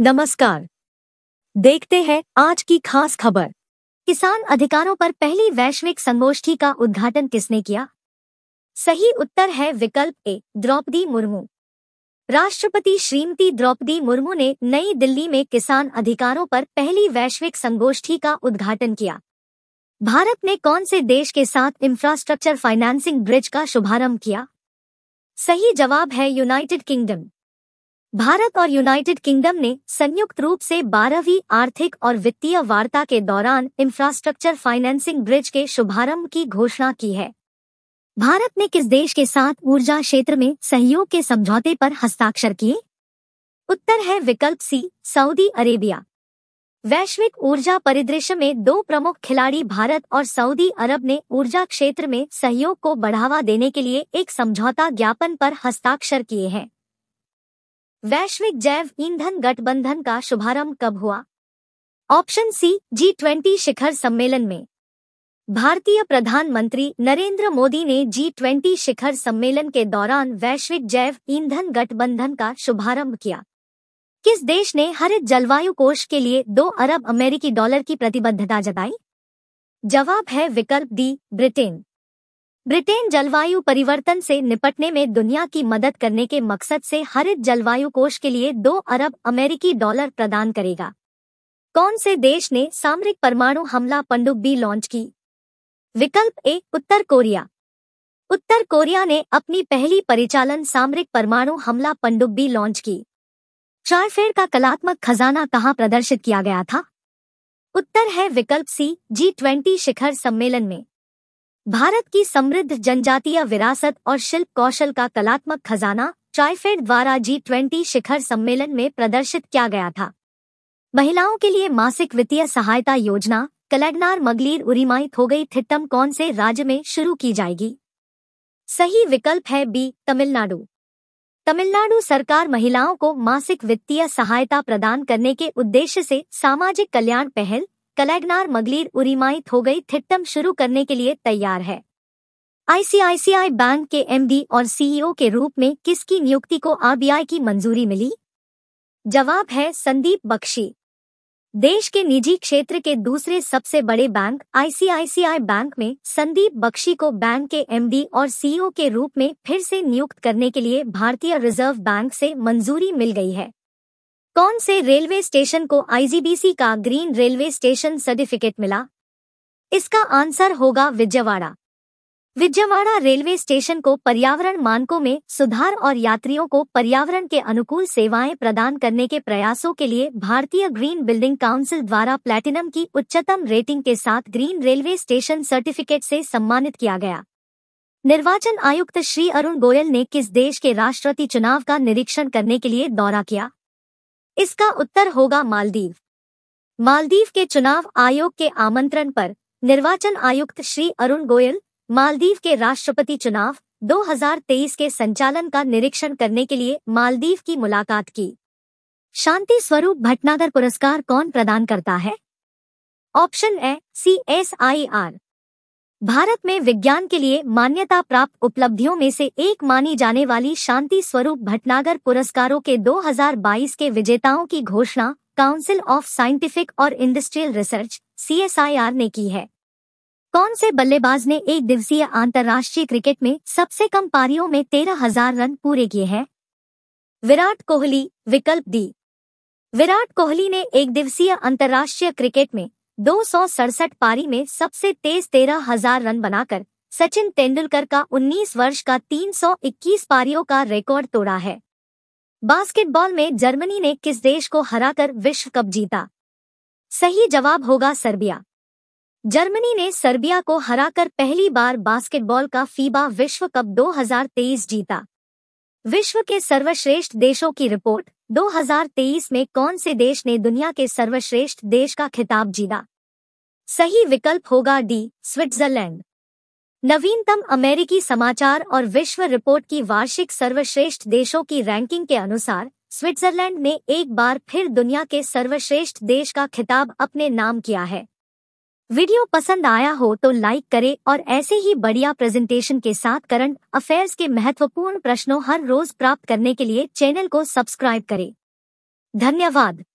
नमस्कार देखते हैं आज की खास खबर किसान अधिकारों पर पहली वैश्विक संगोष्ठी का उद्घाटन किसने किया सही उत्तर है विकल्प ए द्रौपदी मुर्मू राष्ट्रपति श्रीमती द्रौपदी मुर्मू ने नई दिल्ली में किसान अधिकारों पर पहली वैश्विक संगोष्ठी का उद्घाटन किया भारत ने कौन से देश के साथ इंफ्रास्ट्रक्चर फाइनेंसिंग ब्रिज का शुभारंभ किया सही जवाब है यूनाइटेड किंगडम भारत और यूनाइटेड किंगडम ने संयुक्त रूप से बारहवीं आर्थिक और वित्तीय वार्ता के दौरान इंफ्रास्ट्रक्चर फाइनेंसिंग ब्रिज के शुभारंभ की घोषणा की है भारत ने किस देश के साथ ऊर्जा क्षेत्र में सहयोग के समझौते पर हस्ताक्षर किए उत्तर है विकल्प सी सऊदी अरेबिया वैश्विक ऊर्जा परिदृश्य में दो प्रमुख खिलाड़ी भारत और सऊदी अरब ने ऊर्जा क्षेत्र में सहयोग को बढ़ावा देने के लिए एक समझौता ज्ञापन पर हस्ताक्षर किए हैं वैश्विक जैव ईंधन गठबंधन का शुभारंभ कब हुआ ऑप्शन सी जी ट्वेंटी शिखर सम्मेलन में भारतीय प्रधानमंत्री नरेंद्र मोदी ने जी ट्वेंटी शिखर सम्मेलन के दौरान वैश्विक जैव ईंधन गठबंधन का शुभारंभ किया किस देश ने हरित जलवायु कोष के लिए दो अरब अमेरिकी डॉलर की प्रतिबद्धता जताई जवाब है विकल्प डी ब्रिटेन ब्रिटेन जलवायु परिवर्तन से निपटने में दुनिया की मदद करने के मकसद से हरित जलवायु कोष के लिए दो अरब अमेरिकी डॉलर प्रदान करेगा कौन से देश ने सामरिक परमाणु हमला पंडुब्बी लॉन्च की विकल्प ए उत्तर कोरिया उत्तर कोरिया ने अपनी पहली परिचालन सामरिक परमाणु हमला पनडुब्बी लॉन्च की चारफेयर का कलात्मक खजाना कहाँ प्रदर्शित किया गया था उत्तर है विकल्प सी जी ट्वेंटी शिखर सम्मेलन में भारत की समृद्ध जनजातीय विरासत और शिल्प कौशल का कलात्मक खजाना ट्राइफेड द्वारा जी ट्वेंटी शिखर सम्मेलन में प्रदर्शित किया गया था महिलाओं के लिए मासिक वित्तीय सहायता योजना कलेगनार मगलीर उरीमाई गई थिट्टम कौन से राज्य में शुरू की जाएगी सही विकल्प है बी तमिलनाडु तमिलनाडु सरकार महिलाओं को मासिक वित्तीय सहायता प्रदान करने के उद्देश्य से सामाजिक कल्याण पहल कलेगनार मगलीर उरीमाई थोगई थिट्टम शुरू करने के लिए तैयार है आईसीआईसीआई बैंक के एमडी और सीईओ के रूप में किसकी नियुक्ति को आरबीआई की मंजूरी मिली जवाब है संदीप बख्शी देश के निजी क्षेत्र के दूसरे सबसे बड़े बैंक आईसीआईसीआई बैंक में संदीप बख्शी को बैंक के एमडी और सीईओ के रूप में फिर से नियुक्त करने के लिए भारतीय रिजर्व बैंक से मंजूरी मिल गई है कौन से रेलवे स्टेशन को आईजीबीसी का ग्रीन रेलवे स्टेशन सर्टिफिकेट मिला इसका आंसर होगा विजयवाड़ा विजयवाड़ा रेलवे स्टेशन को पर्यावरण मानकों में सुधार और यात्रियों को पर्यावरण के अनुकूल सेवाएं प्रदान करने के प्रयासों के लिए भारतीय ग्रीन बिल्डिंग काउंसिल द्वारा प्लैटिनम की उच्चतम रेटिंग के साथ ग्रीन रेलवे स्टेशन सर्टिफिकेट से सम्मानित किया गया निर्वाचन आयुक्त श्री अरुण गोयल ने किस देश के राष्ट्रपति चुनाव का निरीक्षण करने के लिए दौरा किया इसका उत्तर होगा मालदीव मालदीव के चुनाव आयोग के आमंत्रण पर निर्वाचन आयुक्त श्री अरुण गोयल मालदीव के राष्ट्रपति चुनाव 2023 के संचालन का निरीक्षण करने के लिए मालदीव की मुलाकात की शांति स्वरूप भटनागर पुरस्कार कौन प्रदान करता है option A C S I R Bharat में विज्ञान के लिए मान्यता प्राप्त उपलब्धियों में से एक मानी जाने वाली शांति स्वरूप भटनागर पुरस्कारों के 2022 के विजेताओं की घोषणा काउंसिल ऑफ साइंटिफिक और इंडस्ट्रियल रिसर्च सीएसआईआर ने की है कौन से बल्लेबाज ने एक दिवसीय अंतर्राष्ट्रीय क्रिकेट में सबसे कम पारियों में तेरह हजार रन पूरे किए हैं विराट कोहली विकल्प दी विराट कोहली ने एक दिवसीय अंतर्राष्ट्रीय क्रिकेट में दो पारी में सबसे तेज तेरह हजार रन बनाकर सचिन तेंदुलकर का 19 वर्ष का 321 पारियों का रिकॉर्ड तोड़ा है बास्केटबॉल में जर्मनी ने किस देश को हराकर विश्व कप जीता सही जवाब होगा सर्बिया जर्मनी ने सर्बिया को हराकर पहली बार बास्केटबॉल का फीबा विश्व कप 2023 जीता विश्व के सर्वश्रेष्ठ देशों की रिपोर्ट 2023 में कौन से देश ने दुनिया के सर्वश्रेष्ठ देश का खिताब जीता सही विकल्प होगा डी स्विट्जरलैंड नवीनतम अमेरिकी समाचार और विश्व रिपोर्ट की वार्षिक सर्वश्रेष्ठ देशों की रैंकिंग के अनुसार स्विट्जरलैंड ने एक बार फिर दुनिया के सर्वश्रेष्ठ देश का खिताब अपने नाम किया है वीडियो पसंद आया हो तो लाइक करें और ऐसे ही बढ़िया प्रेजेंटेशन के साथ करंट अफेयर्स के महत्वपूर्ण प्रश्नों हर रोज प्राप्त करने के लिए चैनल को सब्सक्राइब करें धन्यवाद